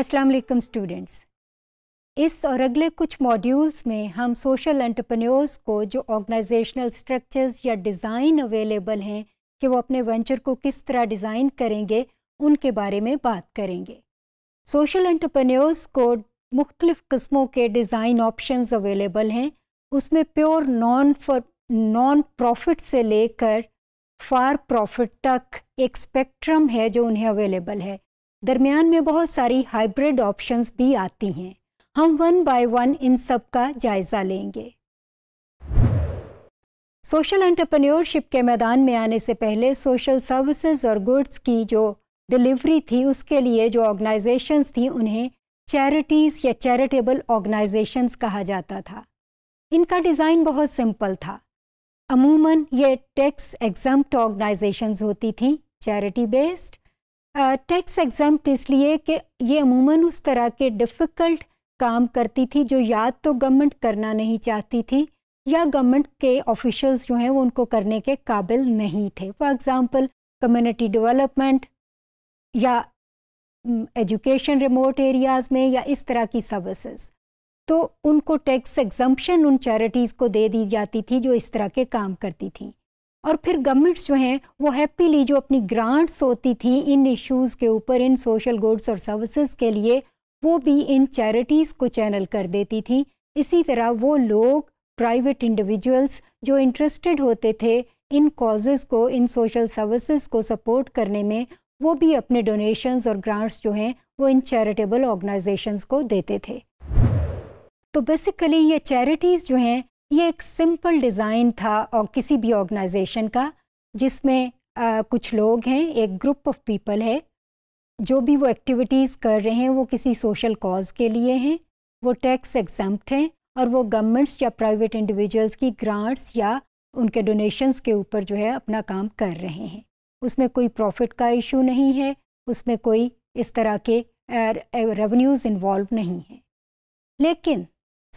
अस्सलाम वालेकुम स्टूडेंट्स इस और अगले कुछ मॉड्यूल्स में हम सोशल एंटरप्रेन्योर्स को जो ऑर्गेनाइजेशनल स्ट्रक्चर्स या डिज़ाइन अवेलेबल हैं कि वो अपने वेंचर को किस तरह डिज़ाइन करेंगे उनके बारे में बात करेंगे सोशल एंटरप्रेन्योर्स को मुख्तलिफ़ किस्मों के डिज़ाइन ऑप्शंस अवेलेबल हैं उसमें pure non for non profit से लेकर फार प्रॉफिट तक एक स्पेक्ट्रम है जो उन्हें अवेलेबल है दरमियान में बहुत सारी हाइब्रिड ऑप्शंस भी आती हैं हम वन बाय वन इन सब का जायज़ा लेंगे सोशल एंटरप्रेन्योरशिप के मैदान में आने से पहले सोशल सर्विसेज और गुड्स की जो डिलीवरी थी उसके लिए जो ऑर्गेनाइजेशंस थी उन्हें चैरिटीज़ या चैरिटेबल ऑर्गेनाइजेशंस कहा जाता था इनका डिज़ाइन बहुत सिंपल था अमूमन ये टैक्स एग्जाम ऑर्गेनाइजेशंस होती थी चैरिटी बेस्ड टैक्स एग्जाम इसलिए कि ये अमूमन उस तरह के डिफ़िकल्ट काम करती थी जो या तो गवर्नमेंट करना नहीं चाहती थी या गवर्नमेंट के ऑफिशल्स जो हैं वो उनको करने के काबिल नहीं थे फॉर एग्ज़ाम्पल कम्युनिटी डेवलपमेंट या एजुकेशन रिमोट एरियाज़ में या इस तरह की सर्विसेज तो उनको टैक्स एग्जम्पशन उन चैरिटीज़ को दे दी जाती थी जो इस तरह के काम करती थी और फिर गवर्नमेंट्स जो हैं वो हैप्पीली जो अपनी ग्रांट्स होती थी इन इश्यूज़ के ऊपर इन सोशल गुड्स और सर्विसेज के लिए वो भी इन चैरिटीज़ को चैनल कर देती थी इसी तरह वो लोग प्राइवेट इंडिविजुअल्स जो इंटरेस्टेड होते थे इन कॉजेज़ को इन सोशल सर्विसेज को सपोर्ट करने में वो भी अपने डोनेशंस और ग्रांट्स जो हैं वो इन चैरिटेबल ऑर्गेनाइजेशंस को देते थे तो बेसिकली ये चैरिटीज़ जो हैं ये एक सिंपल डिज़ाइन था और किसी भी ऑर्गेनाइजेशन का जिसमें आ, कुछ लोग हैं एक ग्रुप ऑफ पीपल है जो भी वो एक्टिविटीज़ कर रहे हैं वो किसी सोशल कॉज के लिए हैं वो टैक्स एग्जाम्प्ट हैं और वो गवर्नमेंट्स या प्राइवेट इंडिविजुअल्स की ग्रांट्स या उनके डोनेशंस के ऊपर जो है अपना काम कर रहे हैं उसमें कोई प्रॉफिट का इशू नहीं है उसमें कोई इस तरह के रेवेन्यूज़ इन्वॉल्व नहीं है लेकिन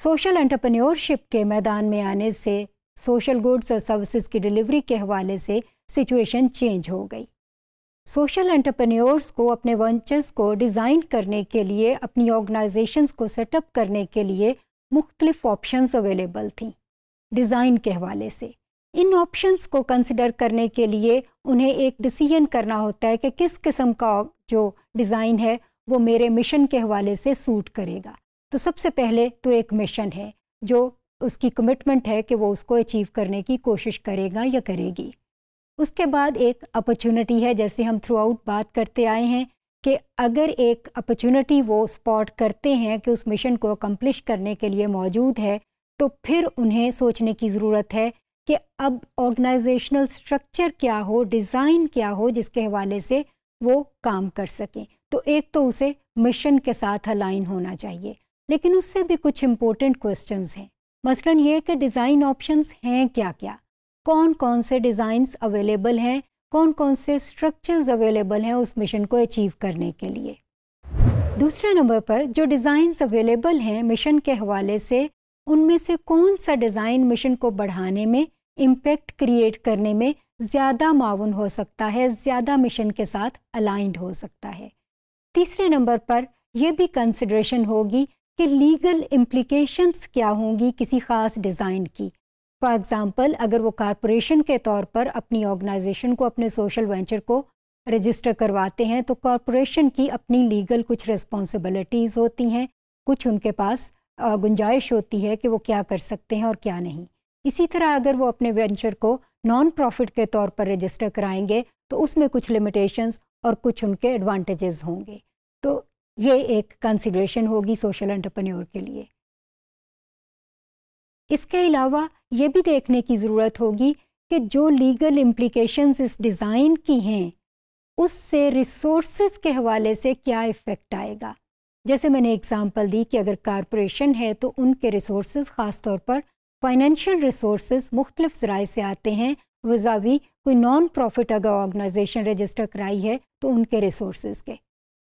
सोशल एंटरप्रेन्योरशिप के मैदान में आने से सोशल गुड्स और सर्विसेज की डिलीवरी के हवाले से सिचुएशन चेंज हो गई सोशल एंटरप्रेन्योर्स को अपने वंचर्स को डिज़ाइन करने के लिए अपनी ऑर्गेनाइजेशंस को सेटअप करने के लिए मुख्तलिफ ऑप्शन अवेलेबल थी डिज़ाइन के हवाले से इन ऑप्शंस को कंसिडर करने के लिए उन्हें एक डिसीजन करना होता है कि किस किस्म का जो डिज़ाइन है वो मेरे मिशन के हवाले से सूट करेगा तो सबसे पहले तो एक मिशन है जो उसकी कमिटमेंट है कि वो उसको अचीव करने की कोशिश करेगा या करेगी उसके बाद एक अपॉर्चुनिटी है जैसे हम थ्रू आउट बात करते आए हैं कि अगर एक अपॉर्चुनिटी वो स्पॉट करते हैं कि उस मिशन को अकम्प्लिश करने के लिए मौजूद है तो फिर उन्हें सोचने की ज़रूरत है कि अब ऑर्गेनाइजेशनल स्ट्रक्चर क्या हो डिज़ाइन क्या हो जिसके हवाले से वो काम कर सकें तो एक तो उसे मिशन के साथ अलाइन होना चाहिए लेकिन उससे भी कुछ इम्पोर्टेंट क्वेश्चन हैं मसलन ये कि डिज़ाइन ऑप्शन हैं क्या क्या कौन कौन से डिज़ाइंस अवेलेबल हैं कौन कौन से स्ट्रक्चर्स अवेलेबल हैं उस मिशन को अचीव करने के लिए दूसरे नंबर पर जो डिजाइन अवेलेबल हैं मिशन के हवाले से उनमें से कौन सा डिज़ाइन मिशन को बढ़ाने में इम्पेक्ट क्रिएट करने में ज़्यादा माउन हो सकता है ज़्यादा मिशन के साथ अलाइंड हो सकता है तीसरे नंबर पर यह भी कंसिड्रेशन होगी कि लीगल इम्प्लिकेशंस क्या होंगी किसी ख़ास डिज़ाइन की फॉर एग्ज़ाम्पल अगर वो कॉरपोरेशन के तौर पर अपनी ऑर्गेनाइजेशन को अपने सोशल वेंचर को रजिस्टर करवाते हैं तो कॉरपोरेशन की अपनी लीगल कुछ रिस्पॉन्सिबिलिटीज़ होती हैं कुछ उनके पास गुंजाइश होती है कि वो क्या कर सकते हैं और क्या नहीं इसी तरह अगर वो अपने वेंचर को नॉन प्रॉफिट के तौर पर रजिस्टर कराएंगे तो उसमें कुछ लिमिटेशंस और कुछ उनके एडवांटेजेस होंगे तो ये एक कंसिड्रेशन होगी सोशल एंटरप्रेन्योर के लिए इसके अलावा ये भी देखने की ज़रूरत होगी कि जो लीगल इम्प्लिकेशंस इस डिज़ाइन की हैं उससे रिसोर्स के हवाले से क्या इफ़ेक्ट आएगा जैसे मैंने एग्ज़ाम्पल दी कि अगर कॉरपोरेशन है तो उनके रिसोर्स ख़ास तौर पर फाइनेंशियल रिसोर्स मुख्तलिफ ज़राए से आते हैं वजावी कोई नॉन प्रॉफिट अगर ऑर्गेनाइजेशन रजिस्टर कराई है तो उनके रिसोर्स के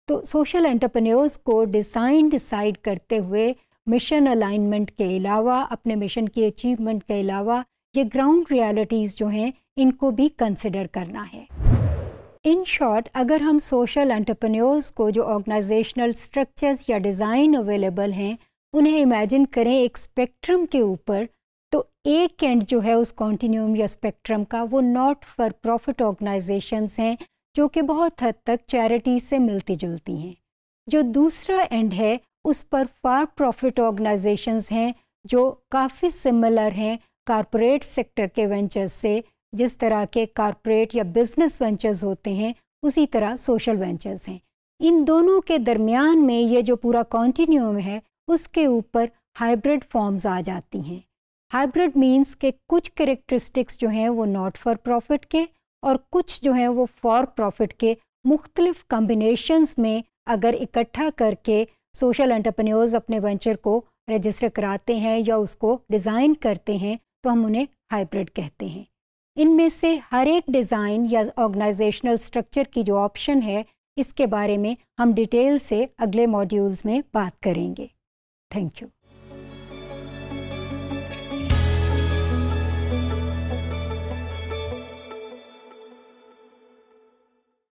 तो सोशल एंटरप्रेन्योर्स को डिज़ाइन डिसाइड करते हुए मिशन अलाइनमेंट के अलावा अपने मिशन की अचीवमेंट के अलावा ये ग्राउंड रियलिटीज़ जो हैं इनको भी कंसिडर करना है इन शॉर्ट अगर हम सोशल एंटरप्रेन्योर्स को जो ऑर्गेनाइजेशनल स्ट्रक्चर्स या डिज़ाइन अवेलेबल हैं उन्हें इमेजिन करें एक स्पेक्ट्रम के ऊपर तो एक एंड जो है उस कॉन्टीन्यूम या स्पेक्ट्रम का वो नॉट फॉर प्रॉफिट ऑर्गेनाइजेशंस हैं जो कि बहुत हद तक चैरिटी से मिलती जुलती हैं जो दूसरा एंड है उस पर फार प्रॉफिट ऑर्गेनाइजेशंस हैं जो काफ़ी सिमिलर हैं कॉरपोरेट सेक्टर के वेंचर्स से जिस तरह के कारपोरेट या बिजनेस वेंचर्स होते हैं उसी तरह सोशल वेंचर्स हैं इन दोनों के दरमियान में ये जो पूरा कॉन्टीन्यूम है उसके ऊपर हाइब्रिड फॉर्म्स आ जाती हैं हाइब्रिड मीन्स के कुछ करेक्टरिस्टिक्स जो हैं वो नॉट फॉर प्रॉफिट के और कुछ जो हैं वो फॉर प्रॉफिट के मुख्तलिफ कम्बिनेशंस में अगर इकट्ठा करके सोशल एंटरप्रेन्योर्स अपने वेंचर को रजिस्टर कराते हैं या उसको डिज़ाइन करते हैं तो हम उन्हें हाइब्रिड कहते हैं इनमें से हर एक डिज़ाइन या ऑर्गेनाइजेशनल स्ट्रक्चर की जो ऑप्शन है इसके बारे में हम डिटेल से अगले मॉड्यूल्स में बात करेंगे थैंक यू